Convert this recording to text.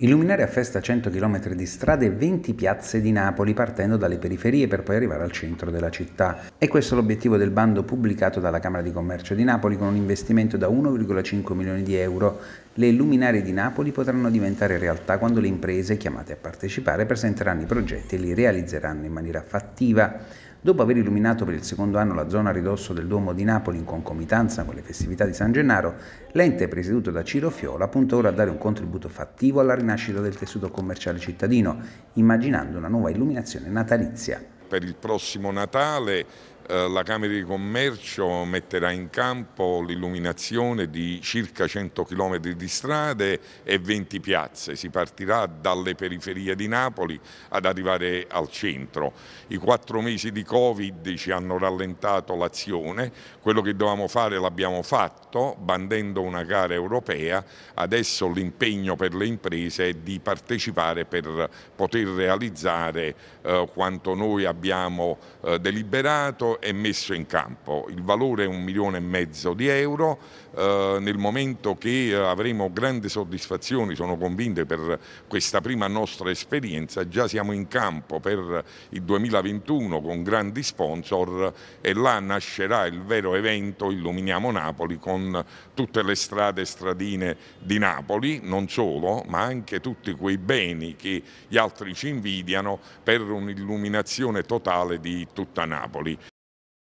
Illuminare a festa 100 km di strade e 20 piazze di Napoli partendo dalle periferie per poi arrivare al centro della città. E questo è l'obiettivo del bando pubblicato dalla Camera di Commercio di Napoli con un investimento da 1,5 milioni di euro. Le luminarie di Napoli potranno diventare realtà quando le imprese chiamate a partecipare presenteranno i progetti e li realizzeranno in maniera fattiva. Dopo aver illuminato per il secondo anno la zona a ridosso del Duomo di Napoli in concomitanza con le festività di San Gennaro, l'ente presieduto da Ciro Fiola punta ora a dare un contributo fattivo alla rinascita del tessuto commerciale cittadino, immaginando una nuova illuminazione natalizia. Per il prossimo Natale eh, la Camera di Commercio metterà in campo l'illuminazione di circa 100 km di strade e 20 piazze. Si partirà dalle periferie di Napoli ad arrivare al centro. I quattro mesi di Covid ci hanno rallentato l'azione, quello che dovevamo fare l'abbiamo fatto bandendo una gara europea, adesso l'impegno per le imprese è di partecipare per poter realizzare eh, quanto noi abbiamo eh, deliberato è messo in campo. Il valore è un milione e mezzo di euro, eh, nel momento che eh, avremo grandi soddisfazioni, sono convinte per questa prima nostra esperienza, già siamo in campo per il 2021 con grandi sponsor e là nascerà il vero evento Illuminiamo Napoli con tutte le strade e stradine di Napoli, non solo, ma anche tutti quei beni che gli altri ci invidiano per un'illuminazione totale di tutta Napoli.